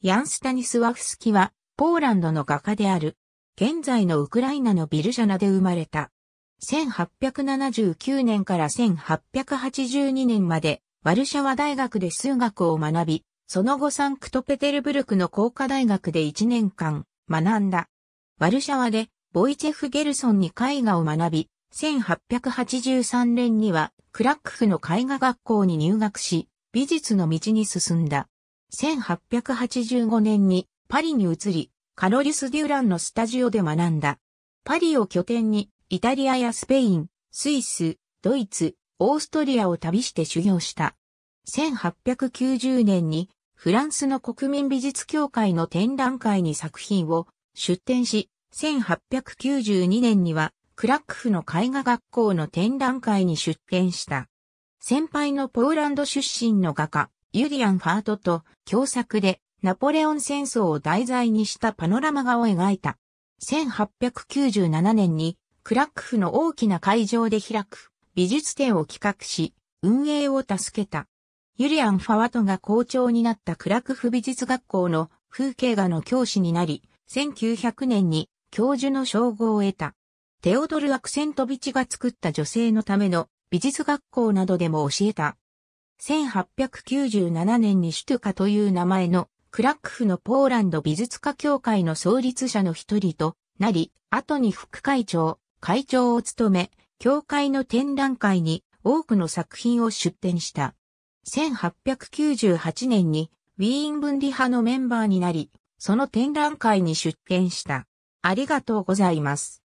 ヤン・スタニスワフスキは、ポーランドの画家である。現在のウクライナのビルジャナで生まれた。1879年から1882年まで、ワルシャワ大学で数学を学び、その後サンクトペテルブルクの工科大学で1年間学んだ。ワルシャワでボイチェフ・ゲルソンに絵画を学び、1883年にはクラックフの絵画学校に入学し、美術の道に進んだ。1885年にパリに移り、カロリス・デュランのスタジオで学んだ。パリを拠点に、イタリアやスペイン、スイス、ドイツ、オーストリアを旅して修行した。1890年に、フランスの国民美術協会の展覧会に作品を出展し、1892年には、クラックフの絵画学校の展覧会に出展した。先輩のポーランド出身の画家、ユリアン・ファートと共作でナポレオン戦争を題材にしたパノラマ画を描いた。1897年にクラックフの大きな会場で開く美術展を企画し、運営を助けた。ユリアン・ファワトが校長になったクラックフ美術学校の風景画の教師になり、1900年に教授の称号を得た。テオドル・アクセントビチが作った女性のための美術学校などでも教えた。1897年にシュトゥカという名前のクラックフのポーランド美術家協会の創立者の一人となり、後に副会長、会長を務め、協会の展覧会に多くの作品を出展した。1898年にウィーン分離派のメンバーになり、その展覧会に出展した。ありがとうございます。